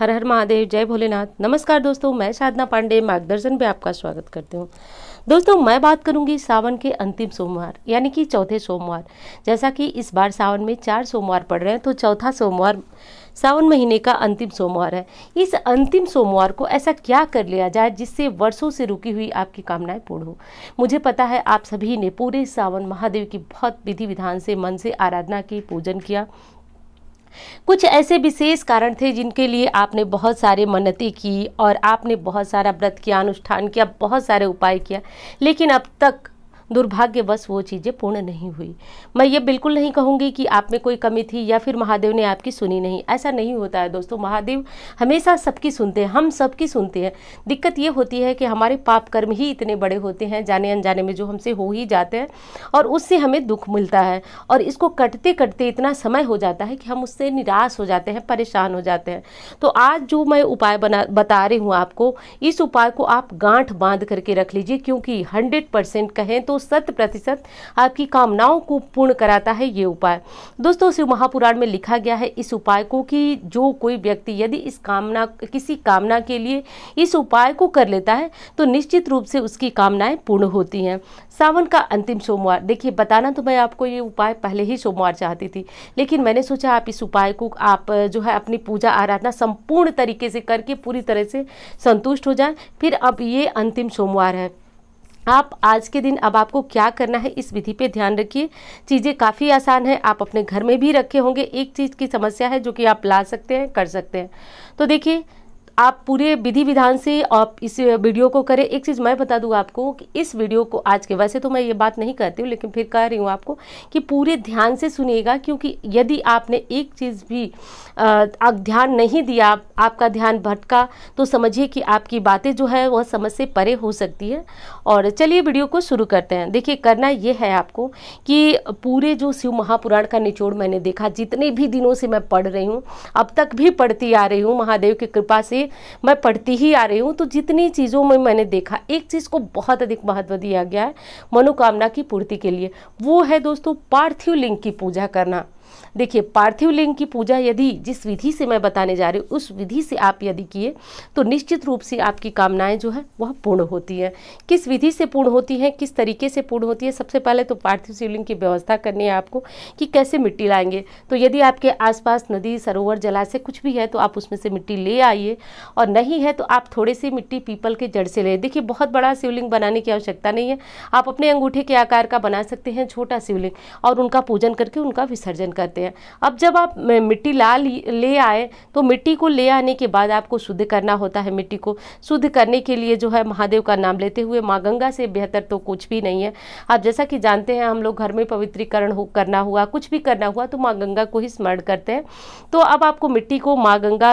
हर हर महादेव जय भोलेनाथ नमस्कार दोस्तों मैं साधना पांडे मार्गदर्शन में आपका स्वागत करती हूँ दोस्तों मैं बात करूंगी सावन के अंतिम सोमवार यानी कि चौथे सोमवार जैसा कि इस बार सावन में चार सोमवार पड़ रहे हैं तो चौथा सोमवार सावन महीने का अंतिम सोमवार है इस अंतिम सोमवार को ऐसा क्या कर लिया जाए जिससे वर्षों से रुकी हुई आपकी कामनाएं पूर्ण हो मुझे पता है आप सभी ने पूरे सावन महादेव की बहुत विधि विधान से मन से आराधना की पूजन किया कुछ ऐसे विशेष कारण थे जिनके लिए आपने बहुत सारे मन्नतें की और आपने बहुत सारा व्रत किया अनुष्ठान किया बहुत सारे उपाय किया लेकिन अब तक दुर्भाग्यवश वो चीज़ें पूर्ण नहीं हुई मैं ये बिल्कुल नहीं कहूँगी कि आप में कोई कमी थी या फिर महादेव ने आपकी सुनी नहीं ऐसा नहीं होता है दोस्तों महादेव हमेशा सबकी सुनते हैं हम सबकी सुनते हैं दिक्कत ये होती है कि हमारे पाप कर्म ही इतने बड़े होते हैं जाने अनजाने में जो हमसे हो ही जाते हैं और उससे हमें दुख मिलता है और इसको कटते कटते इतना समय हो जाता है कि हम उससे निराश हो जाते हैं परेशान हो जाते हैं तो आज जो मैं उपाय बना बता रही हूँ आपको इस उपाय को आप गांठ बांध करके रख लीजिए क्योंकि हंड्रेड परसेंट कहें तो शत प्रतिशत आपकी कामनाओं को पूर्ण कराता है ये उपाय दोस्तों शिव महापुराण में लिखा गया है इस उपाय को कि जो कोई व्यक्ति यदि इस कामना किसी कामना के लिए इस उपाय को कर लेता है तो निश्चित रूप से उसकी कामनाएं पूर्ण होती हैं सावन का अंतिम सोमवार देखिए बताना तो मैं आपको ये उपाय पहले ही सोमवार चाहती थी लेकिन मैंने सोचा आप इस उपाय को आप जो है अपनी पूजा आराधना संपूर्ण तरीके से करके पूरी तरह से संतुष्ट हो जाए फिर अब ये अंतिम सोमवार है आप आज के दिन अब आपको क्या करना है इस विधि पे ध्यान रखिए चीज़ें काफ़ी आसान है आप अपने घर में भी रखे होंगे एक चीज़ की समस्या है जो कि आप ला सकते हैं कर सकते हैं तो देखिए आप पूरे विधि विधान से आप इस वीडियो को करें एक चीज़ मैं बता दूँ आपको कि इस वीडियो को आज के वैसे तो मैं ये बात नहीं करती हूँ लेकिन फिर कह रही हूँ आपको कि पूरे ध्यान से सुनिएगा क्योंकि यदि आपने एक चीज़ भी आ, ध्यान नहीं दिया आप, आपका ध्यान भटका तो समझिए कि आपकी बातें जो है वह समझ से परे हो सकती है और चलिए वीडियो को शुरू करते हैं देखिए करना ये है आपको कि पूरे जो शिव महापुराण का निचोड़ मैंने देखा जितने भी दिनों से मैं पढ़ रही हूँ अब तक भी पढ़ती आ रही हूँ महादेव की कृपा से मैं पढ़ती ही आ रही हूँ तो जितनी चीज़ों में मैंने देखा एक चीज़ को बहुत अधिक महत्व दिया गया है मनोकामना की पूर्ति के लिए वो है दोस्तों पार्थिव लिंग की पूजा करना देखिए पार्थिव लिंग की पूजा यदि जिस विधि से मैं बताने जा रही हूँ उस विधि से आप यदि किए तो निश्चित रूप से आपकी कामनाएं जो है वह पूर्ण होती हैं किस विधि से पूर्ण होती हैं किस तरीके से पूर्ण होती है सबसे पहले तो पार्थिव शिवलिंग की व्यवस्था करनी है आपको कि कैसे मिट्टी लाएंगे तो यदि आपके आसपास नदी सरोवर जलाशय कुछ भी है तो आप उसमें से मिट्टी ले आइए और नहीं है तो आप थोड़े सी मिट्टी पीपल के जड़ से ले देखिए बहुत बड़ा शिवलिंग बनाने की आवश्यकता नहीं है आप अपने अंगूठे के आकार का बना सकते हैं छोटा शिवलिंग और उनका पूजन करके उनका विसर्जन कर करते हैं अब जब आप मिट्टी ला ले आए तो मिट्टी को ले आने के बाद आपको शुद्ध करना होता है मिट्टी को शुद्ध करने के लिए जो है महादेव का नाम लेते हुए माँ गंगा से बेहतर तो कुछ भी नहीं है आप जैसा कि जानते हैं हम लोग घर में पवित्रीकरण हो करना हुआ कुछ भी करना हुआ तो माँ गंगा को ही स्मरण करते हैं तो अब आपको मिट्टी को माँ गंगा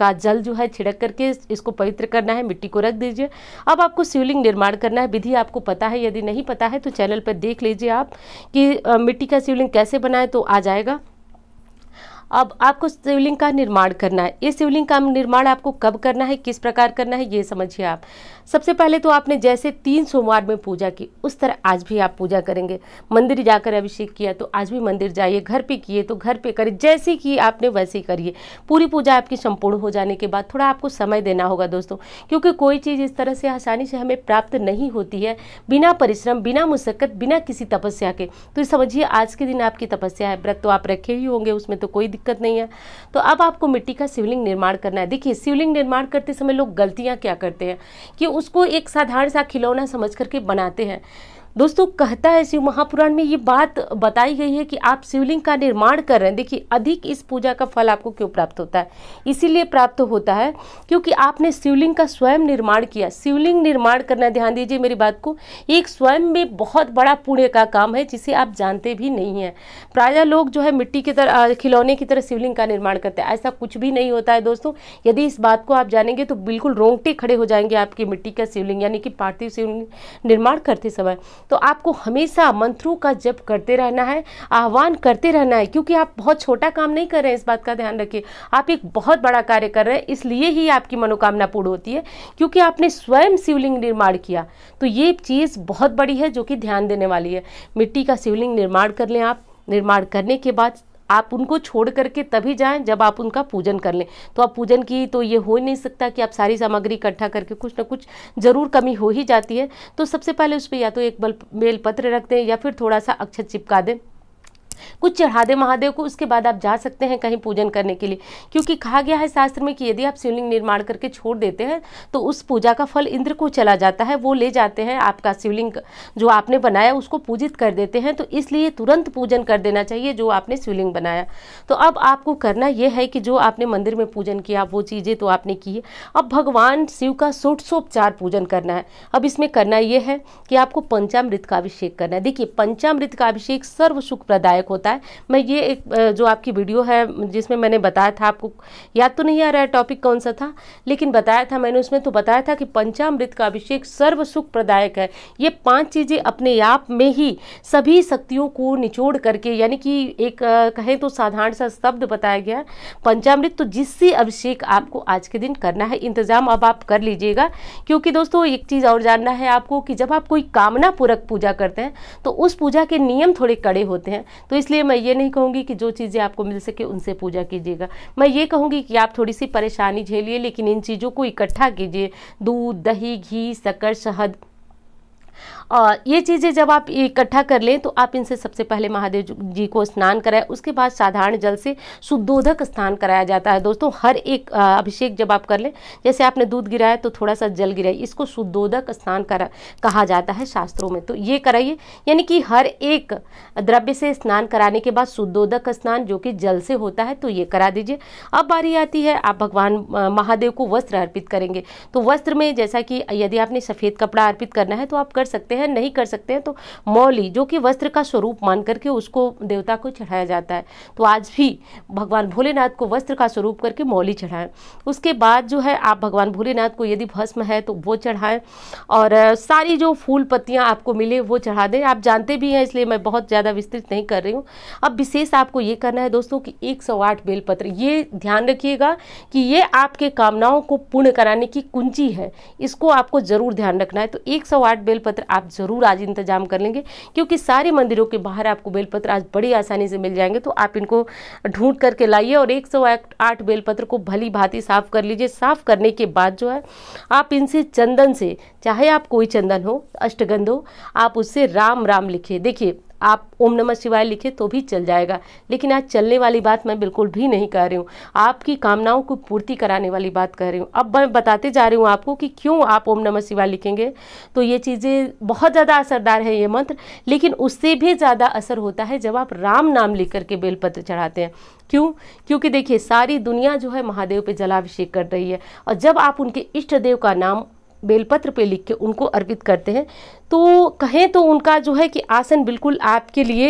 का जल जो है छिड़क करके इसको पवित्र करना है मिट्टी को रख दीजिए अब आपको शिवलिंग निर्माण करना है विधि आपको पता है यदि नहीं पता है तो चैनल पर देख लीजिए आप कि मिट्टी का शिवलिंग कैसे बनाए तो आ जाए जाएगा अब आपको शिवलिंग का निर्माण करना है ये शिवलिंग का निर्माण आपको कब करना है किस प्रकार करना है ये समझिए आप सबसे पहले तो आपने जैसे तीन सोमवार में पूजा की उस तरह आज भी आप पूजा करेंगे मंदिर जाकर अभिषेक किया तो आज भी मंदिर जाइए घर पे किए तो घर पे करिए जैसे कि आपने वैसे ही करिए पूरी पूजा आपकी संपूर्ण हो जाने के बाद थोड़ा आपको समय देना होगा दोस्तों क्योंकि कोई चीज़ इस तरह से आसानी से हमें प्राप्त नहीं होती है बिना परिश्रम बिना मुशक्क़त बिना किसी तपस्या के तो समझिए आज के दिन आपकी तपस्या है व्रत तो आप रखे ही होंगे उसमें तो कोई दिक्कत नहीं है तो अब आपको मिट्टी का शिवलिंग निर्माण करना है देखिए शिवलिंग निर्माण करते समय लोग गलतियाँ क्या करते हैं कि उसको एक साधारण सा खिलौना समझ करके बनाते हैं दोस्तों कहता है शिव महापुराण में ये बात बताई गई है कि आप शिवलिंग का निर्माण कर रहे हैं देखिए अधिक इस पूजा का फल आपको क्यों प्राप्त होता है इसीलिए प्राप्त होता है क्योंकि आपने शिवलिंग का स्वयं निर्माण किया शिवलिंग निर्माण करना ध्यान दीजिए मेरी बात को एक स्वयं में बहुत बड़ा पुण्य का काम है जिसे आप जानते भी नहीं हैं प्रायः लोग जो है मिट्टी की तरह खिलौने की तरह शिवलिंग का निर्माण करते हैं ऐसा कुछ भी नहीं होता है दोस्तों यदि इस बात को आप जानेंगे तो बिल्कुल रोंगटे खड़े हो जाएंगे आपकी मिट्टी का शिवलिंग यानी कि पार्थिव शिवलिंग निर्माण करते समय तो आपको हमेशा मंत्रों का जप करते रहना है आह्वान करते रहना है क्योंकि आप बहुत छोटा काम नहीं कर रहे हैं इस बात का ध्यान रखिए आप एक बहुत बड़ा कार्य कर रहे हैं इसलिए ही आपकी मनोकामना पूर्ण होती है क्योंकि आपने स्वयं शिवलिंग निर्माण किया तो ये चीज़ बहुत बड़ी है जो कि ध्यान देने वाली है मिट्टी का शिवलिंग निर्माण कर लें आप निर्माण करने के बाद आप उनको छोड़ करके तभी जाएं जब आप उनका पूजन कर लें तो आप पूजन की तो ये हो ही नहीं सकता कि आप सारी सामग्री इकट्ठा करके कुछ ना कुछ ज़रूर कमी हो ही जाती है तो सबसे पहले उस पर या तो एक बल बेलपत्र रख दें या फिर थोड़ा सा अक्षत चिपका दें कुछ चढ़ा दे महादेव को उसके बाद आप जा सकते हैं कहीं पूजन करने के लिए क्योंकि कहा गया है शास्त्र में कि यदि आप शिवलिंग निर्माण करके छोड़ देते हैं तो उस पूजा का फल इंद्र को चला जाता है वो ले जाते हैं आपका शिवलिंग जो आपने बनाया उसको पूजित कर देते हैं तो इसलिए तुरंत पूजन कर देना चाहिए जो आपने शिवलिंग बनाया तो अब आपको करना यह है कि जो आपने मंदिर में पूजन किया वो चीज़ें तो आपने की है अब भगवान शिव का सोटसोपचार पूजन करना है अब इसमें करना यह है कि आपको पंचामृत का अभिषेक करना है देखिए पंचामृत का अभिषेक सर्व सुख प्रदायक लायक होता है मैं ये एक जो आपकी वीडियो है जिसमें मैंने बताया था आपको याद तो नहीं आ रहा है टॉपिक कौन सा था लेकिन बताया था मैंने उसमें तो बताया था कि पंचामृत का अभिषेक सर्व सुख प्रदायक है ये पांच चीज़ें अपने आप में ही सभी शक्तियों को निचोड़ करके यानी कि एक कहें तो साधारण सा शब्द बताया गया पंचामृत तो जिससे अभिषेक आपको आज के दिन करना है इंतज़ाम अब आप कर लीजिएगा क्योंकि दोस्तों एक चीज़ और जानना है आपको कि जब आप कोई कामना पूरक पूजा करते हैं तो उस पूजा के नियम थोड़े कड़े होते हैं तो तो इसलिए मैं ये नहीं कहूँगी कि जो चीज़ें आपको मिल सके उनसे पूजा कीजिएगा मैं ये कहूँगी कि आप थोड़ी सी परेशानी झेलिए लेकिन इन चीज़ों को इकट्ठा कीजिए दूध दही घी शक्कर शहद और ये चीज़ें जब आप इकट्ठा कर लें तो आप इनसे सबसे पहले महादेव जी को स्नान कराएं उसके बाद साधारण जल से शुद्धोधक स्नान कराया जाता है दोस्तों हर एक अभिषेक जब आप कर लें जैसे आपने दूध गिराया तो थोड़ा सा जल गिराइए इसको शुद्धोधक स्नान करा कहा जाता है शास्त्रों में तो ये कराइए यानी कि हर एक द्रव्य से स्नान कराने के बाद शुद्धोधक स्नान जो कि जल से होता है तो ये करा दीजिए अब बारी आती है आप भगवान महादेव को वस्त्र अर्पित करेंगे तो वस्त्र में जैसा कि यदि आपने सफ़ेद कपड़ा अर्पित करना है तो आप कर कर सकते हैं नहीं कर सकते हैं तो मौली जो कि वस्त्र का स्वरूप मान करके उसको देवता को चढ़ाया जाता है तो आज भी भगवान भोलेनाथ को वस्त्र का स्वरूप करके मौली चढ़ाएं उसके बाद जो है आप भगवान भोलेनाथ को यदि भस्म है तो वो चढ़ाएं और सारी जो फूल पत्तियाँ आपको मिले वो चढ़ा दें आप जानते भी हैं इसलिए मैं बहुत ज़्यादा विस्तृत नहीं कर रही हूँ अब विशेष आपको ये करना है दोस्तों कि आठ बेलपत्र ये ध्यान रखिएगा कि ये आपके कामनाओं को पूर्ण कराने की कुंजी है इसको आपको ज़रूर ध्यान रखना है तो एक सौ आठ बेलपत्र बेलपत्र आप ज़रूर आज इंतजाम कर लेंगे क्योंकि सारे मंदिरों के बाहर आपको बेलपत्र आज बड़ी आसानी से मिल जाएंगे तो आप इनको ढूंढ करके लाइए और एक सौ आठ बेलपत्र को भली भांति साफ कर लीजिए साफ करने के बाद जो है आप इनसे चंदन से चाहे आप कोई चंदन हो अष्टगंध हो आप उससे राम राम लिखिए देखिए आप ओम नमः शिवाय लिखे तो भी चल जाएगा लेकिन आज चलने वाली बात मैं बिल्कुल भी नहीं कह रही हूँ आपकी कामनाओं को पूर्ति कराने वाली बात कह रही हूँ अब मैं बताते जा रही हूँ आपको कि क्यों आप ओम नमः शिवाय लिखेंगे तो ये चीज़ें बहुत ज़्यादा असरदार है ये मंत्र लेकिन उससे भी ज़्यादा असर होता है जब आप राम नाम लिख करके बेलपत्र चढ़ाते हैं क्यों क्योंकि देखिए सारी दुनिया जो है महादेव पे जलाभिषेक कर रही है और जब आप उनके इष्ट देव का नाम बेलपत्र पे लिख के उनको अर्पित करते हैं तो कहें तो उनका जो है कि आसन बिल्कुल आपके लिए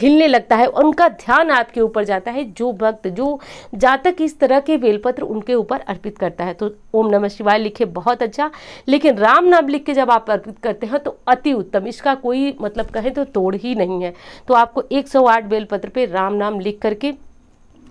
हिलने लगता है और उनका ध्यान आपके ऊपर जाता है जो भक्त जो जातक इस तरह के बेलपत्र उनके ऊपर अर्पित करता है तो ओम नमः शिवाय लिखे बहुत अच्छा लेकिन राम नाम लिख के जब आप अर्पित करते हैं तो अति उत्तम इसका कोई मतलब कहें तो तोड़ ही नहीं है तो आपको एक सौ आठ बेलपत्र पर राम नाम लिख करके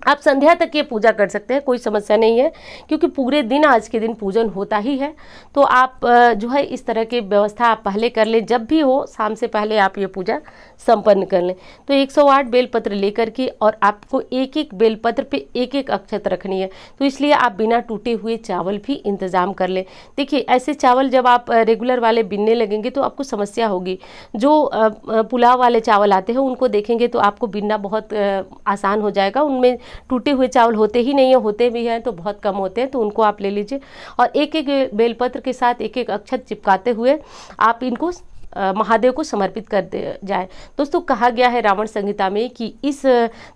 आप संध्या तक ये पूजा कर सकते हैं कोई समस्या नहीं है क्योंकि पूरे दिन आज के दिन पूजन होता ही है तो आप जो है इस तरह की व्यवस्था आप पहले कर लें जब भी हो शाम से पहले आप ये पूजा संपन्न कर लें तो 108 बेलपत्र लेकर के और आपको एक एक बेलपत्र पे एक एक अक्षत रखनी है तो इसलिए आप बिना टूटे हुए चावल भी इंतज़ाम कर लें देखिए ऐसे चावल जब आप रेगुलर वाले बिनने लगेंगे तो आपको समस्या होगी जो पुलाव वाले चावल आते हैं उनको देखेंगे तो आपको बिनना बहुत आसान हो जाएगा उनमें टूटे हुए चावल होते ही नहीं है होते भी हैं तो बहुत कम होते हैं तो उनको आप ले लीजिए और एक एक बेलपत्र के साथ एक एक अक्षत चिपकाते हुए आप इनको महादेव को समर्पित कर दे जाए दोस्तों कहा गया है रावण संहिता में कि इस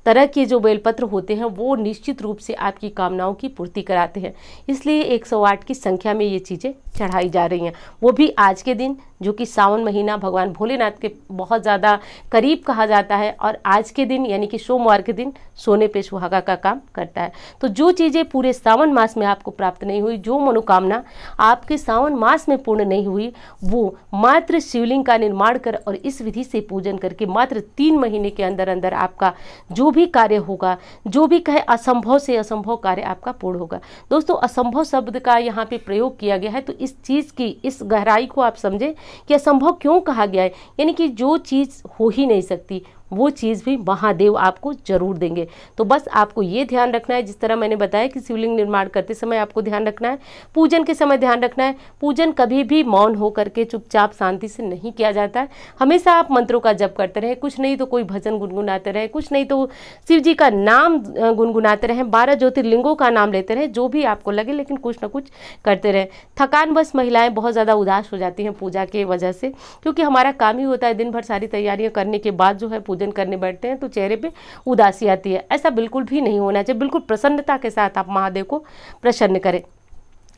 तरह के जो बेलपत्र होते हैं वो निश्चित रूप से आपकी कामनाओं की पूर्ति कराते हैं इसलिए 108 की संख्या में ये चीज़ें चढ़ाई जा रही हैं वो भी आज के दिन जो कि सावन महीना भगवान भोलेनाथ के बहुत ज़्यादा करीब कहा जाता है और आज के दिन यानी कि सोमवार के दिन सोने पे सुहागा का काम करता है तो जो चीज़ें पूरे सावन मास में आपको प्राप्त नहीं हुई जो मनोकामना आपके सावन मास में पूर्ण नहीं हुई वो मात्र शिवलिंग का निर्माण कर और इस विधि से पूजन करके मात्र तीन महीने के अंदर अंदर आपका जो भी कार्य होगा जो भी कहे असंभव से असंभव कार्य आपका पूर्ण होगा दोस्तों असंभव शब्द का यहाँ पे प्रयोग किया गया है तो इस चीज़ की इस गहराई को आप समझें यह संभव क्यों कहा गया है यानी कि जो चीज़ हो ही नहीं सकती वो चीज़ भी महादेव आपको जरूर देंगे तो बस आपको ये ध्यान रखना है जिस तरह मैंने बताया कि शिवलिंग निर्माण करते समय आपको ध्यान रखना है पूजन के समय ध्यान रखना है पूजन कभी भी मौन होकर के चुपचाप शांति से नहीं किया जाता है हमेशा आप मंत्रों का जप करते रहें कुछ नहीं तो कोई भजन गुनगुनाते रहे कुछ नहीं तो शिव जी का नाम गुनगुनाते रहें बारह ज्योतिर्लिंगों का नाम लेते रहें जो भी आपको लगे लेकिन कुछ ना कुछ करते रहें थकान बस महिलाएँ बहुत ज़्यादा उदास हो जाती हैं पूजा के वजह से क्योंकि हमारा काम ही होता है दिन भर सारी तैयारियाँ करने के बाद जो है पूजा भोजन करने बैठते हैं तो चेहरे पे उदासी आती है ऐसा बिल्कुल भी नहीं होना चाहिए बिल्कुल प्रसन्नता के साथ आप महादेव को प्रसन्न करें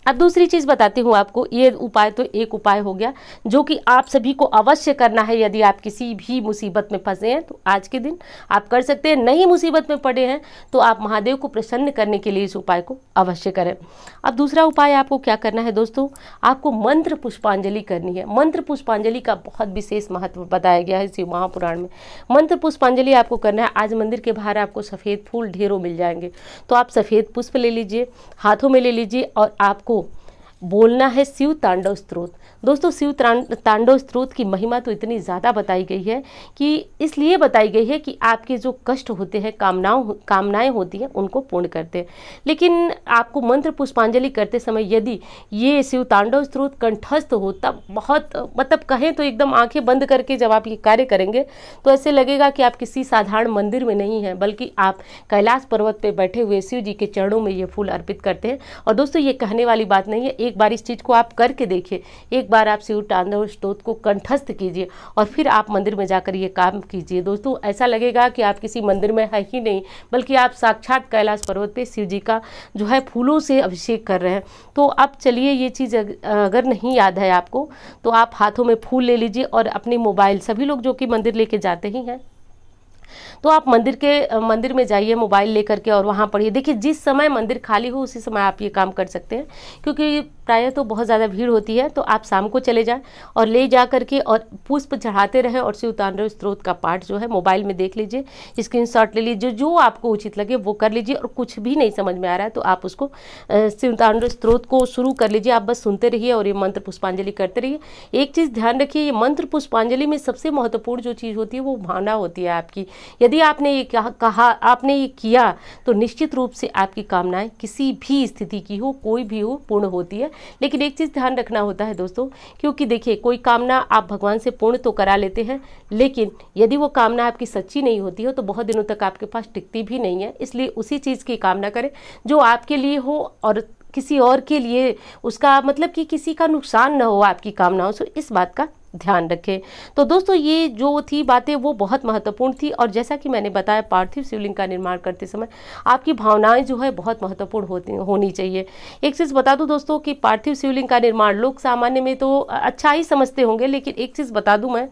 अब दूसरी चीज़ बताती हूँ आपको ये उपाय तो एक उपाय हो गया जो कि आप सभी को अवश्य करना है यदि आप किसी भी मुसीबत में फंसे हैं तो आज के दिन आप कर सकते हैं नहीं मुसीबत में पड़े हैं तो आप महादेव को प्रसन्न करने के लिए इस उपाय को अवश्य करें अब दूसरा उपाय आपको क्या करना है दोस्तों आपको मंत्र पुष्पांजलि करनी है मंत्र पुष्पांजलि का बहुत विशेष महत्व बताया गया है शिव महापुराण में मंत्र पुष्पांजलि आपको करना है आज मंदिर के बाहर आपको सफ़ेद फूल ढेरों मिल जाएंगे तो आप सफ़ेद पुष्प ले लीजिए हाथों में ले लीजिए और आपको बोलना है शिव तांडव स्त्रोत दोस्तों शिव तांडव स्त्रोत की महिमा तो इतनी ज़्यादा बताई गई है कि इसलिए बताई गई है कि आपके जो कष्ट होते हैं कामनाओं कामनाएं होती हैं उनको पूर्ण करते हैं लेकिन आपको मंत्र पुष्पांजलि करते समय यदि ये शिव तांडव स्त्रोत कंठस्थ हो तब बहुत मतलब कहें तो एकदम आँखें बंद करके जब आप ये कार्य करेंगे तो ऐसे लगेगा कि आप किसी साधारण मंदिर में नहीं हैं बल्कि आप कैलाश पर्वत पर बैठे हुए शिव जी के चरणों में ये फूल अर्पित करते हैं और दोस्तों ये कहने वाली बात नहीं है एक बार इस चीज़ को आप करके देखिए एक बार आप शिव और स्त्रोत को कंठस्थ कीजिए और फिर आप मंदिर में जाकर ये काम कीजिए दोस्तों ऐसा लगेगा कि आप किसी मंदिर में है ही नहीं बल्कि आप साक्षात कैलाश पर्वत पे शिव जी का जो है फूलों से अभिषेक कर रहे हैं तो आप चलिए ये चीज़ अगर नहीं याद है आपको तो आप हाथों में फूल ले लीजिए और अपने मोबाइल सभी लोग जो कि मंदिर लेके जाते ही हैं तो आप मंदिर के मंदिर में जाइए मोबाइल लेकर के और वहाँ पढ़िए देखिए जिस समय मंदिर खाली हो उसी समय आप ये काम कर सकते हैं क्योंकि प्रायः तो बहुत ज़्यादा भीड़ होती है तो आप शाम को चले जाएं और ले जा करके और पुष्प चढ़ाते रहें और शिव तांडव स्त्रोत का पाठ जो है मोबाइल में देख लीजिए स्क्रीन ले लीजिए जो आपको उचित लगे वो कर लीजिए और कुछ भी नहीं समझ में आ रहा है तो आप उसको शिव तांडव स्त्रोत को शुरू कर लीजिए आप बस सुनते रहिए और ये मंत्र पुष्पांजलि करते रहिए एक चीज़ ध्यान रखिए ये मंत्र पुष्पांजलि में सबसे महत्वपूर्ण जो चीज़ होती है वो भावना होती है आपकी यदि यदि आपने ये कहा आपने ये किया तो निश्चित रूप से आपकी कामनाएं किसी भी स्थिति की हो कोई भी हो पूर्ण होती है लेकिन एक चीज़ ध्यान रखना होता है दोस्तों क्योंकि देखिए कोई कामना आप भगवान से पूर्ण तो करा लेते हैं लेकिन यदि वो कामना आपकी सच्ची नहीं होती हो तो बहुत दिनों तक आपके पास टिकती भी नहीं है इसलिए उसी चीज़ की कामना करें जो आपके लिए हो और किसी और के लिए उसका मतलब कि किसी का नुकसान न हो आपकी कामनाओं से इस बात का ध्यान रखें तो दोस्तों ये जो थी बातें वो बहुत महत्वपूर्ण थी और जैसा कि मैंने बताया पार्थिव शिवलिंग का निर्माण करते समय आपकी भावनाएं जो है बहुत महत्वपूर्ण होती होनी चाहिए एक चीज़ बता दूं दोस्तों कि पार्थिव शिवलिंग का निर्माण लोग सामान्य में तो अच्छा ही समझते होंगे लेकिन एक चीज़ बता दूं मैं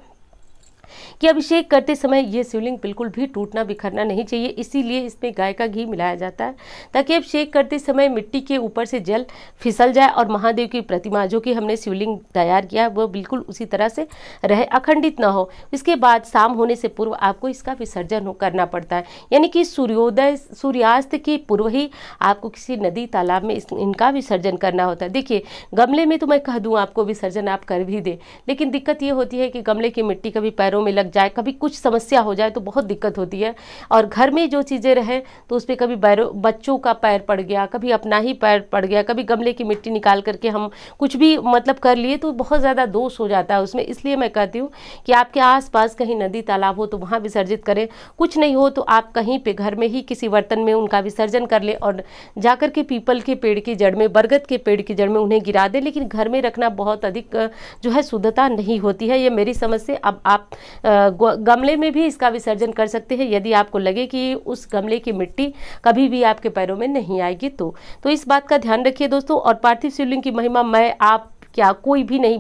कि अभिषेक करते समय ये शिवलिंग बिल्कुल भी टूटना बिखरना नहीं चाहिए इसीलिए इसमें गाय का घी मिलाया जाता है ताकि अभिषेक करते समय मिट्टी के ऊपर से जल फिसल जाए और महादेव की प्रतिमा जो कि हमने शिवलिंग तैयार किया है वह बिल्कुल उसी तरह से रहे अखंडित ना हो इसके बाद शाम होने से पूर्व आपको इसका विसर्जन करना पड़ता है यानी कि सूर्योदय सूर्यास्त के पूर्व ही आपको किसी नदी तालाब में इनका विसर्जन करना होता है देखिए गमले में तो मैं कह दूँ आपको विसर्जन आप कर भी दें लेकिन दिक्कत ये होती है कि गमले की मिट्टी कभी पैरों घरों में लग जाए कभी कुछ समस्या हो जाए तो बहुत दिक्कत होती है और घर में जो चीज़ें रहें तो उस पर कभी बच्चों का पैर पड़ गया कभी अपना ही पैर पड़ गया कभी गमले की मिट्टी निकाल करके हम कुछ भी मतलब कर लिए तो बहुत ज़्यादा दोष हो जाता है उसमें इसलिए मैं कहती हूँ कि आपके आसपास कहीं नदी तालाब हो तो वहाँ विसर्जित करें कुछ नहीं हो तो आप कहीं पर घर में ही किसी बर्तन में उनका विसर्जन कर लें और जाकर के पीपल के पेड़ की जड़ में बरगद के पेड़ की जड़ में उन्हें गिरा दें लेकिन घर में रखना बहुत अधिक जो है शुद्धता नहीं होती है ये मेरी समझ से अब आप गमले में भी इसका विसर्जन कर सकते हैं यदि आपको लगे कि उस गमले की मिट्टी कभी भी आपके पैरों में नहीं आएगी तो, तो इस बात का ध्यान रखिए दोस्तों और पार्थिव शिवलिंग की महिमा मैं आप क्या कोई भी नहीं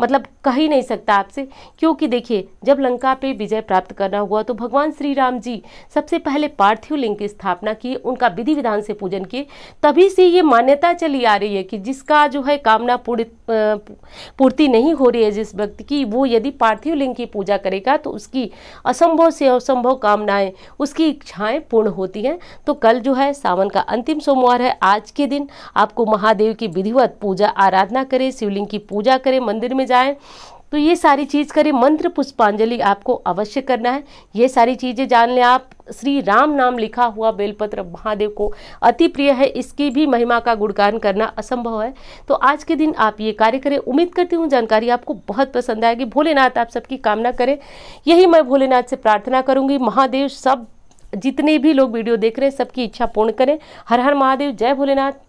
मतलब कह ही नहीं सकता आपसे क्योंकि देखिए जब लंका पे विजय प्राप्त करना हुआ तो भगवान श्री राम जी सबसे पहले पार्थिव लिंग की स्थापना किए उनका विधि विधान से पूजन किए तभी से ये मान्यता चली आ रही है कि जिसका जो है कामना पूर्ति नहीं हो रही है जिस व्यक्ति की वो यदि पार्थिव लिंग की पूजा करेगा तो उसकी असंभव से असंभव कामनाएं उसकी इच्छाएं पूर्ण होती हैं तो कल जो है सावन का अंतिम सोमवार है आज के दिन आपको महादेव की विधिवत पूजा आराधना करें शिवलिंग की पूजा करें मंदिर में जाएं तो ये सारी चीज़ करें मंत्र पुष्पांजलि आपको अवश्य करना है ये सारी चीज़ें जान लें आप श्री राम नाम लिखा हुआ बेलपत्र महादेव को अति प्रिय है इसकी भी महिमा का गुणगान करना असंभव है तो आज के दिन आप ये कार्य करें उम्मीद करती हूँ जानकारी आपको बहुत पसंद आएगी भोलेनाथ आप सबकी कामना करें यही मैं भोलेनाथ से प्रार्थना करूँगी महादेव सब जितने भी लोग वीडियो देख रहे हैं सबकी इच्छा पूर्ण करें हर हर महादेव जय भोलेनाथ